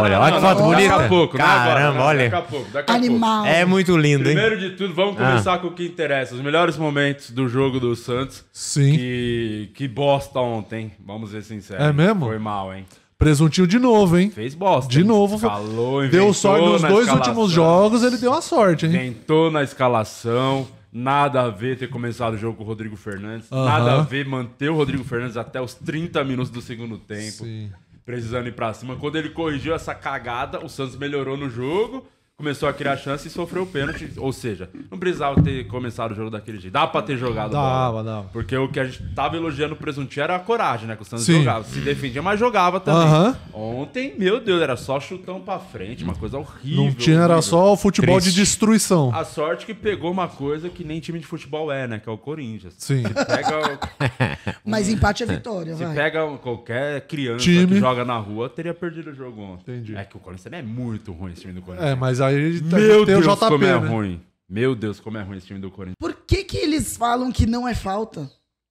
olha, olha que foto bonita. Daqui a pouco, né, Caramba, olha. Daqui a pouco, daqui a Animal. pouco. É muito lindo, Primeiro hein? Primeiro de tudo, vamos ah. começar ah. com o que interessa. Os melhores momentos do jogo do Santos. Sim. Que, que bosta ontem, vamos ser sinceros. É mesmo? Foi mal, hein? Presuntinho de novo, hein? Fez bosta. De novo. Falou, Deu sorte nos dois escalação. últimos jogos, ele deu a sorte, hein? Tentou na escalação. Nada a ver ter começado o jogo com o Rodrigo Fernandes. Nada a ver manter o Rodrigo Fernandes até os 30 minutos do segundo tempo. Sim precisando ir pra cima. Quando ele corrigiu essa cagada, o Santos melhorou no jogo, começou a criar chance e sofreu o pênalti. Ou seja, não precisava ter começado o jogo daquele jeito. Dá pra ter jogado. Dava, dava. Porque o que a gente tava elogiando o presuntinho era a coragem, né? Que o Santos Sim. jogava. Se defendia, mas jogava também. Ontem, meu Deus, era só chutão pra frente, uma coisa horrível. Não tinha, era horrível. só o futebol Triste. de destruição. A sorte que pegou uma coisa que nem time de futebol é, né? Que é o Corinthians. Sim. Você pega o... Mas uhum. empate é, é vitória, Se vai. pega qualquer criança Time. que joga na rua, teria perdido o jogo ontem. Entendi. É que o Corinthians também é muito ruim esse time do Corinthians. É, mas aí tá- Meu tem Deus, o JP, como é né? ruim. Meu Deus, como é ruim esse time do Corinthians. Por que que eles falam que não é falta?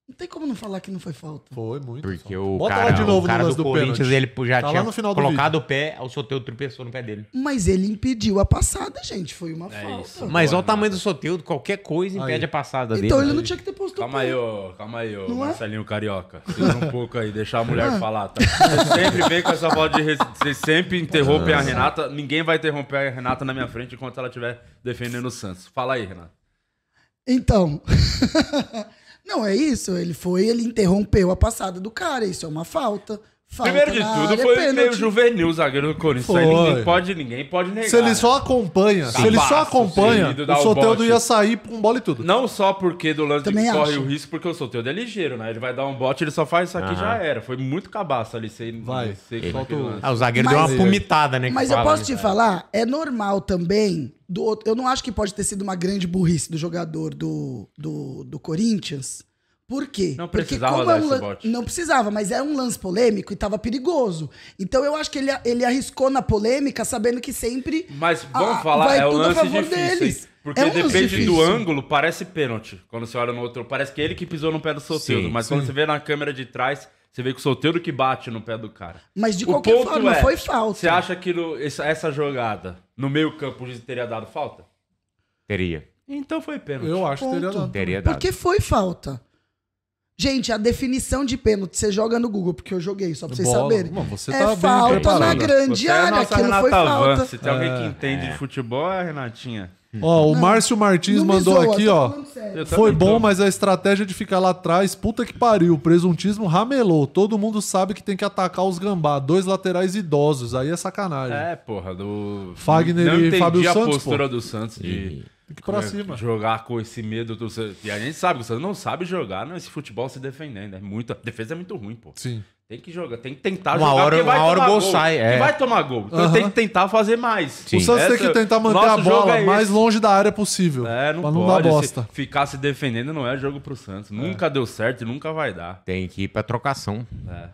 Não tem como não falar que não foi falta. Foi muito. Porque falta. o Bota cara, de novo o cara no do, do, Corinthians, ele já tá tinha colocado o pé, o Soteudo tropeçou no pé dele. Mas ele impediu a passada, gente. Foi uma é falta. Isso. Mas olha o tamanho do Soteudo, qualquer coisa impede aí. a passada então dele. Então ele não tinha que ter posto Calma aí, ô, calma aí, ô, é? Marcelinho é? Carioca. Segura um pouco aí, deixar a mulher ah. falar, tá? Você sempre vem com essa voz de... Res... Você sempre interrompe a ah. Renata. Ninguém vai interromper a Renata na minha frente enquanto ela estiver defendendo o Santos. Fala aí, Renata. Então... Não, é isso. Ele foi, ele interrompeu a passada do cara. Isso é uma falta. Falta Primeiro de tudo, é foi pênalti. meio juvenil o zagueiro do Corinthians. Né? Ninguém pode, ninguém pode negar. Se ele só acompanha, se ele só acompanha, o Soteldo ia sair com bola e tudo. Não só porque do lance Também corre acho. o risco, porque o Soteldo é ligeiro, né? Ele vai dar um bote, ele só faz isso aqui, e já era. Foi muito cabaço ali, sem vai. Ser ah, o zagueiro mas, deu uma vomitada, né? Mas eu posso te né? falar, é normal também. Do, eu não acho que pode ter sido uma grande burrice do jogador do, do, do Corinthians por quê? Não precisava Porque como é um Não precisava, mas era é um lance polêmico e tava perigoso. Então eu acho que ele, ele arriscou na polêmica, sabendo que sempre. Mas vamos a, falar, é um lance difícil. Deles. Porque é um depende difícil. do ângulo, parece pênalti. Quando você olha no outro, parece que é ele que pisou no pé do Soteldo. Mas sim. quando você vê na câmera de trás, você vê que o Soteldo que bate no pé do cara. Mas de o qualquer forma, é, foi falta. Você acha que no, essa, essa, jogada no meio-campo teria dado falta? Teria. Então foi pênalti. Eu acho Ponto. que teria dado. Teria dado. Porque foi falta. Gente, a definição de pênalti, você joga no Google, porque eu joguei, só pra vocês Bola. saberem. Mano, você é tá falta na grande você é área, é que não foi falta. Van, se tem é. alguém que é, entende é. de futebol, é a Renatinha. Ó, o não, Márcio Martins mandou zoa, aqui, ó. Foi bom, tô. mas a estratégia de ficar lá atrás, puta que pariu. O presuntismo ramelou. Todo mundo sabe que tem que atacar os gambá. Dois laterais idosos, aí é sacanagem. É, porra, do. Fagner não e Fábio a Santos. a postura pô. do Santos de. E... Tem que ir pra cima. Jogar com esse medo. Do... E a gente sabe, você não sabe jogar nesse futebol se defendendo. É muito... A defesa é muito ruim, pô. Sim. Tem que jogar, tem que tentar uma jogar. Hora, uma hora o gol, gol, sai. É. vai tomar gol. Então uhum. tem que tentar fazer mais. Sim. O Santos Essa, tem que tentar manter a bola é mais longe da área possível. É, não pra não pode. dar bosta. Se ficar se defendendo não é jogo pro Santos. É. Nunca deu certo e nunca vai dar. Tem que ir pra trocação. É.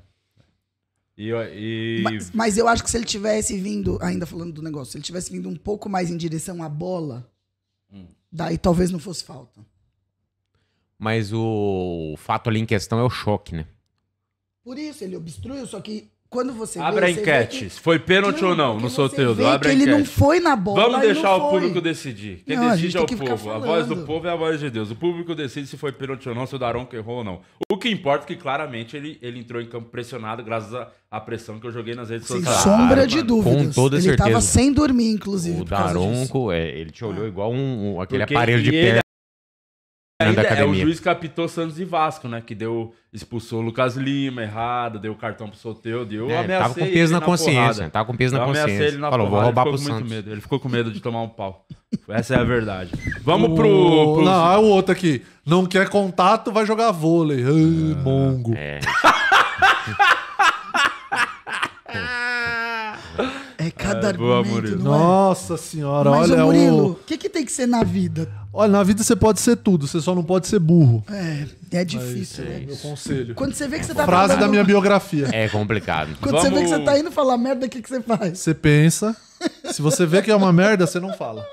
E, e... Mas, mas eu acho que se ele tivesse vindo, ainda falando do negócio, se ele tivesse vindo um pouco mais em direção à bola Hum. Daí talvez não fosse falta. Mas o fato ali em questão é o choque, né? Por isso, ele obstruiu, só que quando você Abre vê, a enquete. Que... Foi pênalti ou não no sorteio? Abre a enquete. Ele não foi na bola. Vamos deixar o público decidir. Quem não, decide é o povo. A voz do povo é a voz de Deus. O público decide se foi pênalti ou não, se o Daronco errou ou não. O que importa é que claramente ele, ele entrou em campo pressionado, graças à pressão que eu joguei nas redes sociais. Sem sombra ah, de dúvida. Com toda ele certeza. Ele tava sem dormir, inclusive. O Daronco, é, ele te olhou ah. igual um, um aquele Porque aparelho de ele... É né, ainda é, o juiz captou Santos e Vasco, né? Que deu, expulsou o Lucas Lima, errado, deu cartão pro Soteu, deu. É, tava com peso na, na consciência. Porrada. Tava com peso na consciência. Ele na Falou, porrada, vou roubar pro Santos. Medo. Ele ficou com medo de tomar um pau. Essa é a verdade. Vamos o... pro, pro. Não, é o outro aqui. Não quer contato, vai jogar vôlei. Ah, bongo. É. é, boa, Murilo. Nossa senhora, Mas, olha é o Murilo, o que, que tem que ser na vida? Olha, na vida você pode ser tudo, você só não pode ser burro. É, é difícil, Mas, né? É meu conselho. Quando você vê que você tá Frase falando... da minha biografia. É complicado. Quando Vamos... você vê que você tá indo falar merda, o que, que você faz? Você pensa. Se você vê que é uma merda, você não fala.